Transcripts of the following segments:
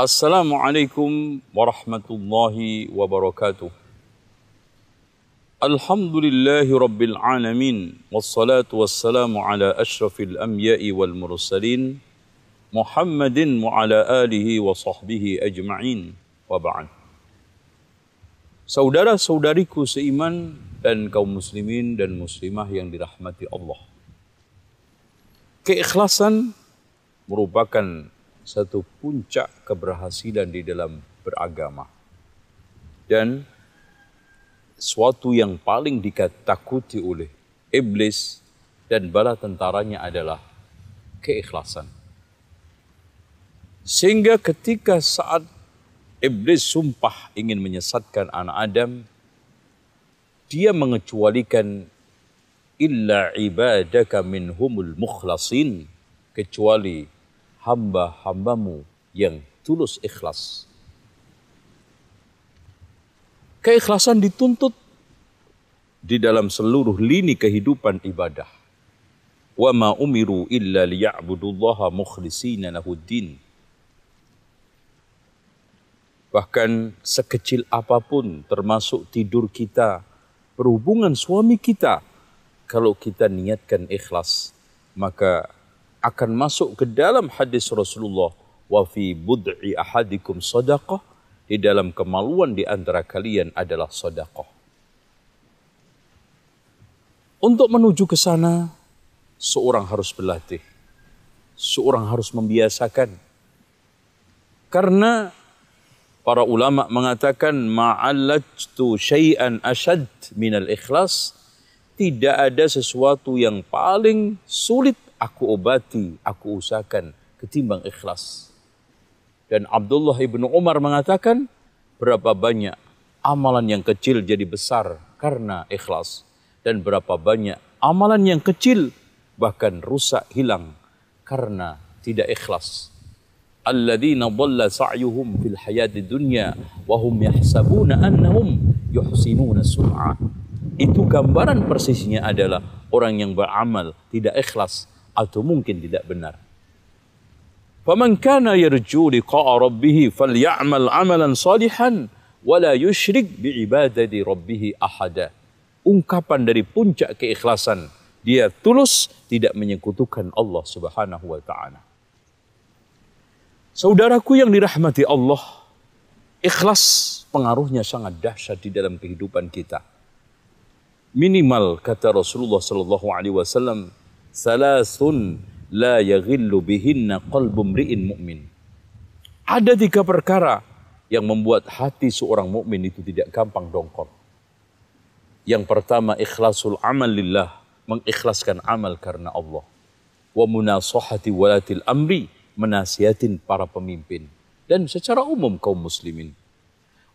السلام عليكم ورحمة الله وبركاته الحمد لله رب العالمين والصلاة والسلام على أشرف الأنبياء والمرسلين محمد وعلى آله وصحبه أجمعين وبعد سودارا سوداريكو سيمان dan kaum muslimin dan muslimah yang dirahmati Allah. Keikhlasan merupakan satu puncak keberhasilan di dalam beragama. Dan suatu yang paling ditakuti oleh iblis dan bala tentaranya adalah keikhlasan. Sehingga ketika saat iblis sumpah ingin menyesatkan anak Adam, dia mengecualikan illa ibadaka minhumul mukhlasin kecuali hamba-hambamu yang tulus ikhlas. Keikhlasan dituntut di dalam seluruh lini kehidupan ibadah. Wa ma umiru illa liya'budullaha mukhlisina lahuddin. Bahkan sekecil apapun termasuk tidur kita, perhubungan suami kita, kalau kita niatkan ikhlas, maka akan masuk ke dalam hadis Rasulullah wa fi bud'i ahadikum sadaqah di dalam kemaluan di antara kalian adalah sedekah. Untuk menuju ke sana seorang harus berlatih. Seorang harus membiasakan. Karena para ulama mengatakan ma'allajtu syai'an ashad minal ikhlas tidak ada sesuatu yang paling sulit aku obati, aku usahakan ketimbang ikhlas. Dan Abdullah ibnu Umar mengatakan, berapa banyak amalan yang kecil jadi besar karena ikhlas. Dan berapa banyak amalan yang kecil bahkan rusak hilang karena tidak ikhlas. Alladzina dhalla sa'yuhum fil hayati dunya wa yahsabuna annahum yuhsinuna sun'a. Itu gambaran persisnya adalah orang yang beramal tidak ikhlas atau mungkin tidak benar. فَمَنْ كَانَ يَرْجُو لِقَاءَ رَبِّهِ فَلْيَعْمَلْ عَمَلًا صَالِحًا وَلَا يُشْرِكْ بِعِبَادَةِ رَبِّهِ ahada. Ungkapan dari puncak keikhlasan. Dia tulus tidak menyekutukan Allah subhanahu wa ta'ala. Saudaraku yang dirahmati Allah, ikhlas pengaruhnya sangat dahsyat di dalam kehidupan kita. Minimal kata Rasulullah sallallahu alaihi wasallam Salasun la yaghillu bihinna qalbu mri'in mu'min. Ada tiga perkara yang membuat hati seorang mukmin itu tidak gampang dongkol. Yang pertama ikhlasul amal lillah, mengikhlaskan amal karena Allah. Wa munasahati walatil amri, menasihatin para pemimpin dan secara umum kaum muslimin.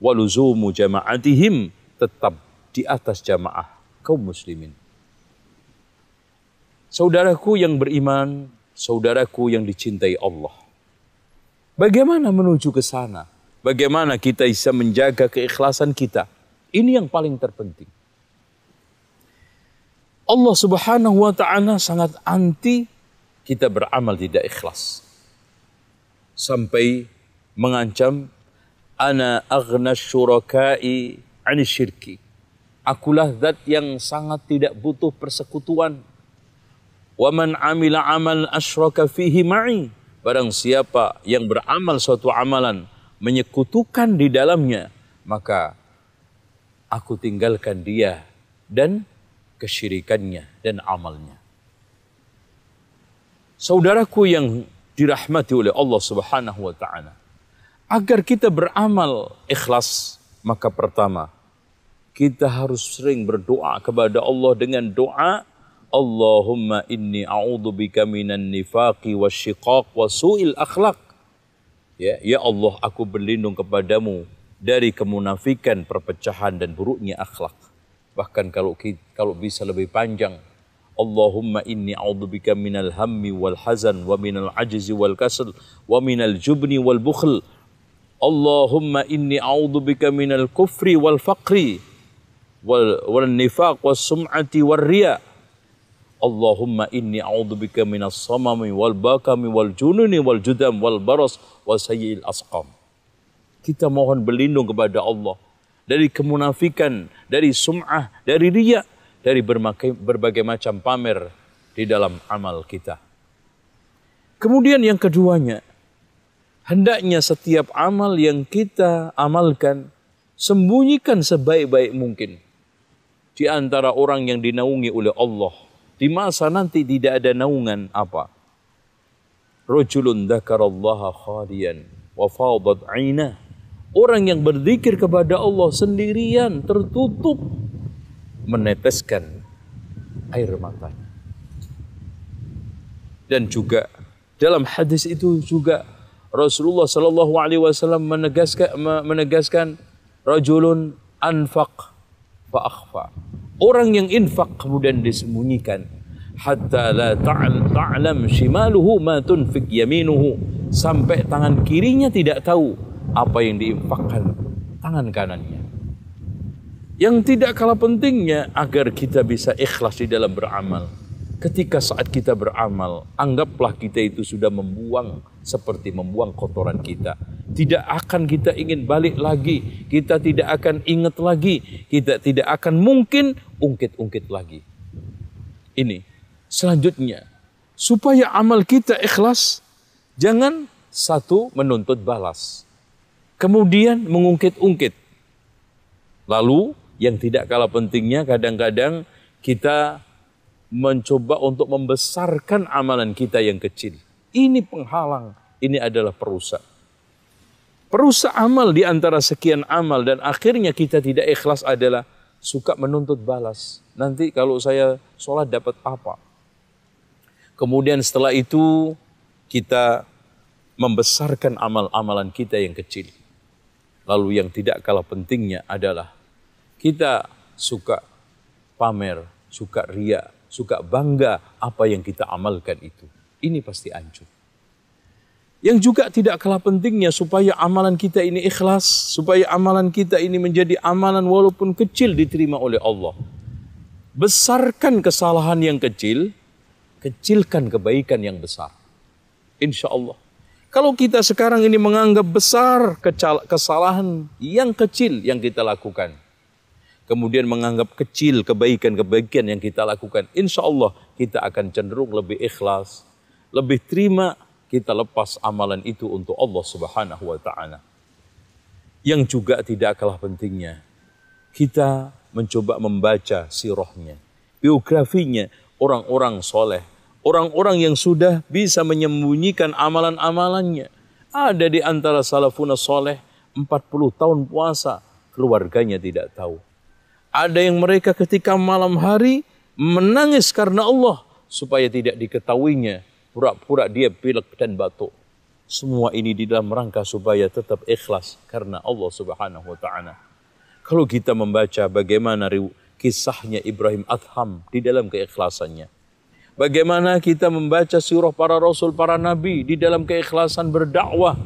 Waluzumu jama'atihim tetap di atas jamaah kaum muslimin. Saudaraku yang beriman, saudaraku yang dicintai Allah. Bagaimana menuju ke sana? Bagaimana kita bisa menjaga keikhlasan kita? Ini yang paling terpenting. Allah Subhanahu wa taala sangat anti kita beramal tidak ikhlas. Sampai mengancam ana aghna syuraka'i 'ani syirki. Akulah zat yang sangat tidak butuh persekutuan Wa man amila amal asyraka fihi ma'i. Barang siapa yang beramal suatu amalan menyekutukan di dalamnya, maka aku tinggalkan dia dan kesyirikannya dan amalnya. Saudaraku yang dirahmati oleh Allah Subhanahu wa taala. Agar kita beramal ikhlas, maka pertama kita harus sering berdoa kepada Allah dengan doa Allahumma inni a'udzubika minan nifaqi syiqaq wa su'il akhlak. Ya, ya Allah, aku berlindung kepadamu dari kemunafikan, perpecahan dan buruknya akhlak. Bahkan kalau kalau bisa lebih panjang, Allahumma inni a'udzubika minal hammi wal hazan wa minal ajzi wal kasal wa minal jubni wal bukhl. Allahumma inni a'udzubika minal kufri wal faqri wal wal nifaq wal sum'ati wal riya'. Allahumma inni a'udzubika minas samami wal bakami wal jununi wal judam wal baras wa sayyil asqam. Kita mohon berlindung kepada Allah dari kemunafikan, dari sum'ah, dari riya, dari berbagai, berbagai macam pamer di dalam amal kita. Kemudian yang keduanya, hendaknya setiap amal yang kita amalkan sembunyikan sebaik-baik mungkin di antara orang yang dinaungi oleh Allah di masa nanti tidak ada naungan apa? Rajulun dzakarallaha khalian wa fadat 'ainah. Orang yang berzikir kepada Allah sendirian, tertutup, meneteskan air matanya. Dan juga dalam hadis itu juga Rasulullah Shallallahu Alaihi Wasallam menegaskan menegaskan rajulun anfaq fa akhfa Orang yang infak kemudian disembunyikan. Hatta la ta'lam shimaluhu ma tunfik yaminuhu. Sampai tangan kirinya tidak tahu apa yang diinfakkan tangan kanannya. Yang tidak kalah pentingnya agar kita bisa ikhlas di dalam beramal. Ketika saat kita beramal, anggaplah kita itu sudah membuang seperti membuang kotoran kita tidak akan kita ingin balik lagi, kita tidak akan ingat lagi, kita tidak akan mungkin ungkit-ungkit lagi. Ini selanjutnya supaya amal kita ikhlas, jangan satu menuntut balas, kemudian mengungkit-ungkit. Lalu yang tidak kalah pentingnya kadang-kadang kita mencoba untuk membesarkan amalan kita yang kecil. Ini penghalang, ini adalah perusak. Perusak amal di antara sekian amal dan akhirnya kita tidak ikhlas adalah suka menuntut balas. Nanti kalau saya sholat dapat apa? Kemudian setelah itu kita membesarkan amal-amalan kita yang kecil. Lalu yang tidak kalah pentingnya adalah kita suka pamer, suka ria, suka bangga apa yang kita amalkan itu. Ini pasti hancur yang juga tidak kalah pentingnya supaya amalan kita ini ikhlas, supaya amalan kita ini menjadi amalan walaupun kecil diterima oleh Allah. Besarkan kesalahan yang kecil, kecilkan kebaikan yang besar. Insya Allah. Kalau kita sekarang ini menganggap besar kesalahan yang kecil yang kita lakukan, kemudian menganggap kecil kebaikan-kebaikan yang kita lakukan, insya Allah kita akan cenderung lebih ikhlas, lebih terima kita lepas amalan itu untuk Allah Subhanahu wa taala. Yang juga tidak kalah pentingnya, kita mencoba membaca sirahnya, biografinya orang-orang soleh, orang-orang yang sudah bisa menyembunyikan amalan-amalannya. Ada di antara salafuna soleh 40 tahun puasa, keluarganya tidak tahu. Ada yang mereka ketika malam hari menangis karena Allah supaya tidak diketahuinya pura-pura dia pilek dan batuk. Semua ini di dalam rangka supaya tetap ikhlas karena Allah Subhanahu wa taala. Kalau kita membaca bagaimana kisahnya Ibrahim Adham di dalam keikhlasannya. Bagaimana kita membaca surah para rasul, para nabi di dalam keikhlasan berdakwah.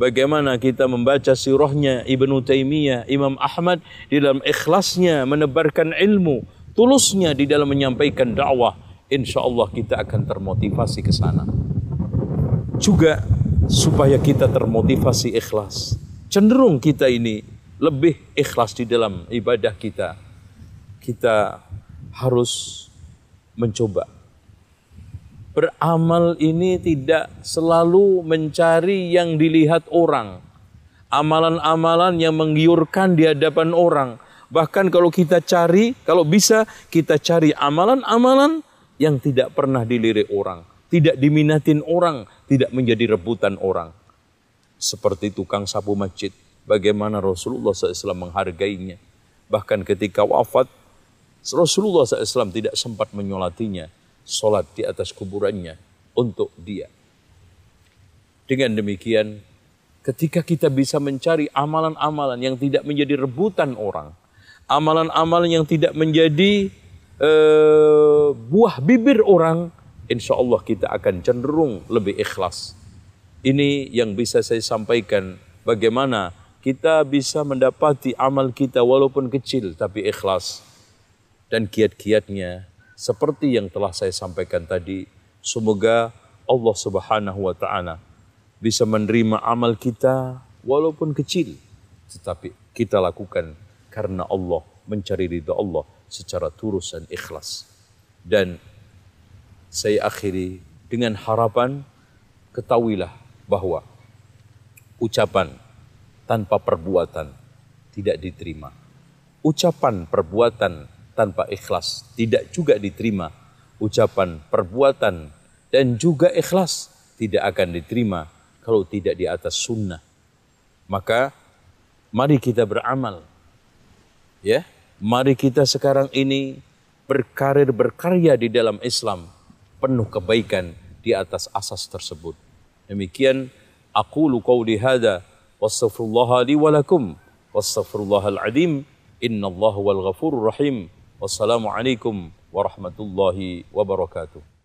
Bagaimana kita membaca sirahnya Ibnu Taimiyah, Imam Ahmad di dalam ikhlasnya menebarkan ilmu, tulusnya di dalam menyampaikan dakwah insya Allah kita akan termotivasi ke sana. Juga supaya kita termotivasi ikhlas. Cenderung kita ini lebih ikhlas di dalam ibadah kita. Kita harus mencoba. Beramal ini tidak selalu mencari yang dilihat orang. Amalan-amalan yang menggiurkan di hadapan orang. Bahkan kalau kita cari, kalau bisa kita cari amalan-amalan yang tidak pernah dilirik orang, tidak diminatin orang, tidak menjadi rebutan orang. Seperti tukang sapu masjid, bagaimana Rasulullah SAW menghargainya. Bahkan ketika wafat, Rasulullah SAW tidak sempat menyolatinya, solat di atas kuburannya untuk dia. Dengan demikian, ketika kita bisa mencari amalan-amalan yang tidak menjadi rebutan orang, amalan-amalan yang tidak menjadi Eh, buah bibir orang, insya Allah kita akan cenderung lebih ikhlas. Ini yang bisa saya sampaikan. Bagaimana kita bisa mendapati amal kita walaupun kecil tapi ikhlas. Dan kiat-kiatnya seperti yang telah saya sampaikan tadi. Semoga Allah Subhanahu wa taala bisa menerima amal kita walaupun kecil tetapi kita lakukan karena Allah mencari ridha Allah secara tulus dan ikhlas. Dan saya akhiri dengan harapan ketahuilah bahwa ucapan tanpa perbuatan tidak diterima. Ucapan perbuatan tanpa ikhlas tidak juga diterima. Ucapan perbuatan dan juga ikhlas tidak akan diterima kalau tidak di atas sunnah. Maka mari kita beramal. Ya, Mari kita sekarang ini berkarir berkarya di dalam Islam penuh kebaikan di atas asas tersebut. Demikian aku qauli hadza wastaghfirullah li wa lakum wastaghfirullahal adim innallaha wal ghafurur rahim. Wassalamualaikum warahmatullahi wabarakatuh.